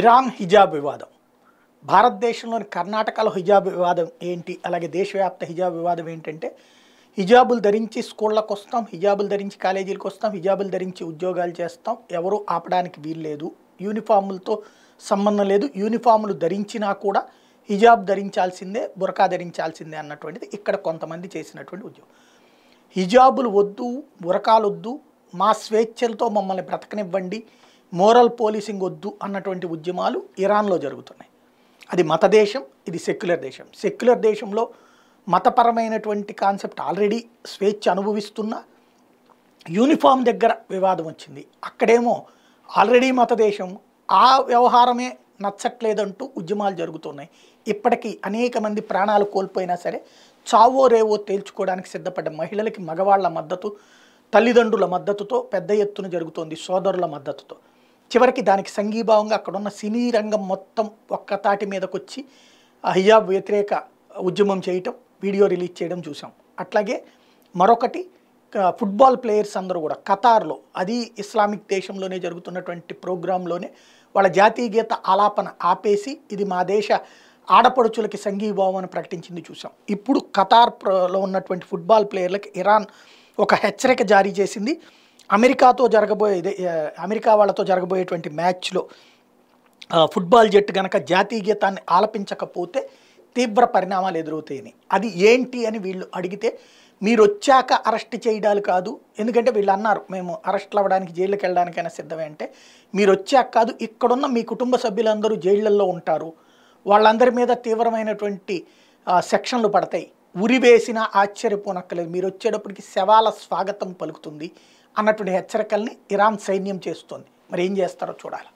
Iran హిజాబ్ వివాదం భారతదేశంలోని కర్ణాటకలో హిజాబ్ వివాదం ఏంటి అలాగే దేశవ్యాప్త హిజాబ్ వివాదం ఏంటంటే హిజాబులు ధరించి స్కూళ్ళకు వస్తాం హిజాబులు ధరించి కాలేజీలకు వస్తాం హిజాబులు ధరించి ఉద్యోగాలు చేస్తాం ఎవరూ ఆపడానికి వీల్లేదు యూనిఫాములతో సంబంధం లేదు యూనిఫాములు ధరించినా కూడా హిజాబ్ ధరించాల్సిందే బురకా ధరించాల్సిందే అన్నటువంటిది ఇక్కడ కొంతమంది చేసినటువంటి ఉద్యోగం హిజాబులు వద్దు బురకాలు వద్దు మా స్వేచ్ఛలతో మమ్మల్ని బ్రతకనివ్వండి మోరల్ పోలీసింగ్ వద్దు అన్నటువంటి ఉద్యమాలు ఇరాన్లో జరుగుతున్నాయి అది మత దేశం ఇది సెక్యులర్ దేశం సెక్యులర్ దేశంలో మతపరమైనటువంటి కాన్సెప్ట్ ఆల్రెడీ స్వేచ్ఛ అనుభవిస్తున్న యూనిఫామ్ దగ్గర వివాదం వచ్చింది అక్కడేమో ఆల్రెడీ మత దేశం ఆ వ్యవహారమే నచ్చట్లేదంటూ ఉద్యమాలు జరుగుతున్నాయి ఇప్పటికీ అనేక మంది ప్రాణాలు కోల్పోయినా సరే చావో రేవో తేల్చుకోవడానికి సిద్ధపడ్డ మహిళలకి మగవాళ్ల మద్దతు తల్లిదండ్రుల మద్దతుతో పెద్ద ఎత్తున జరుగుతోంది సోదరుల మద్దతుతో చివరికి దానికి సంఘీభావంగా అక్కడున్న సినీ రంగం మొత్తం ఒక్క తాటి మీదకి వచ్చి అహియా వ్యతిరేక ఉద్యమం చేయటం వీడియో రిలీజ్ చేయడం చూసాం అట్లాగే మరొకటి ఫుట్బాల్ ప్లేయర్స్ అందరూ కూడా ఖతార్లో అది ఇస్లామిక్ దేశంలోనే జరుగుతున్నటువంటి ప్రోగ్రాంలోనే వాళ్ళ జాతీయ గీత ఆలాపన ఆపేసి ఇది మా దేశ ఆడపడుచులకి సంఘీభావం అని ప్రకటించింది చూసాం ఇప్పుడు ఖతార్లో ఉన్నటువంటి ఫుట్బాల్ ప్లేయర్లకు ఇరాన్ ఒక హెచ్చరిక జారీ చేసింది అమెరికాతో జరగబోయే అమెరికా వాళ్ళతో జరగబోయేటువంటి మ్యాచ్లో ఫుట్బాల్ జట్టు కనుక జాతీయ గీతాన్ని ఆలపించకపోతే తీవ్ర పరిణామాలు ఎదురవుతాయని అది ఏంటి అని వీళ్ళు అడిగితే మీరు వచ్చాక అరెస్ట్ చేయడాలు కాదు ఎందుకంటే వీళ్ళు అన్నారు మేము అరెస్ట్లు అవ్వడానికి జైళ్ళకి వెళ్ళడానికైనా సిద్ధమే అంటే మీరు వచ్చాక కాదు ఇక్కడున్న మీ కుటుంబ సభ్యులందరూ జైళ్ళల్లో ఉంటారు వాళ్ళందరి మీద తీవ్రమైనటువంటి సెక్షన్లు పడతాయి ఉరివేసిన ఆశ్చర్యపోనక్కలేదు మీరు వచ్చేటప్పటికి శవాల స్వాగతం పలుకుతుంది అన్నటువంటి హెచ్చరికల్ని ఇరాన్ సైన్యం చేస్తుంది మరి ఏం చేస్తారో చూడాలి